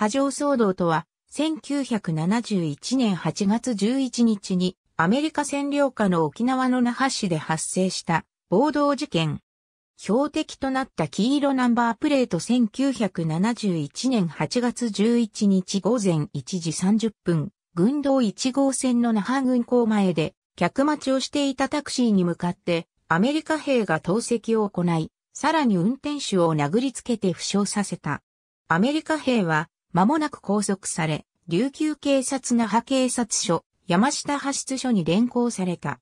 波状騒動とは、1971年8月11日にアメリカ占領下の沖縄の那覇市で発生した暴動事件。標的となった黄色ナンバープレート1971年8月11日午前1時30分、軍道1号線の那覇軍港前で客待ちをしていたタクシーに向かってアメリカ兵が投石を行い、さらに運転手を殴りつけて負傷させた。アメリカ兵は間もなく拘束され、琉球警察那覇警察署、山下派出所に連行された。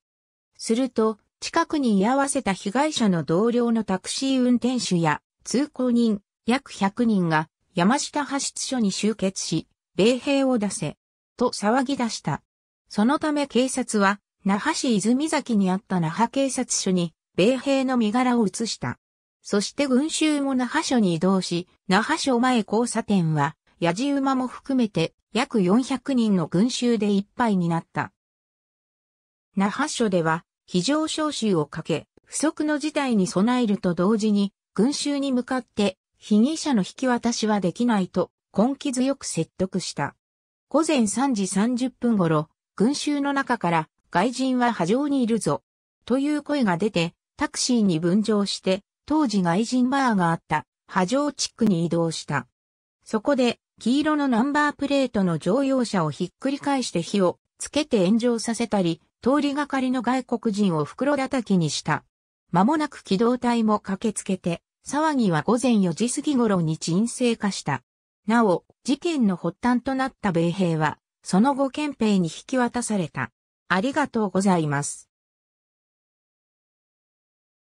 すると、近くに居合わせた被害者の同僚のタクシー運転手や通行人、約100人が山下派出所に集結し、米兵を出せ、と騒ぎ出した。そのため警察は、那覇市泉崎にあった那覇警察署に、米兵の身柄を移した。そして群衆も那覇署に移動し、那覇署前交差点は、やじ馬も含めて約400人の群衆でいっぱいになった。那覇署では非常招集をかけ、不測の事態に備えると同時に、群衆に向かって被疑者の引き渡しはできないと根気強く説得した。午前3時30分頃、群衆の中から外人は波状にいるぞ、という声が出て、タクシーに分乗して、当時外人バーがあった、波状地区に移動した。そこで、黄色のナンバープレートの乗用車をひっくり返して火をつけて炎上させたり、通りがかりの外国人を袋叩きにした。間もなく機動隊も駆けつけて、騒ぎは午前4時過ぎ頃に沈静化した。なお、事件の発端となった米兵は、その後憲兵に引き渡された。ありがとうございます。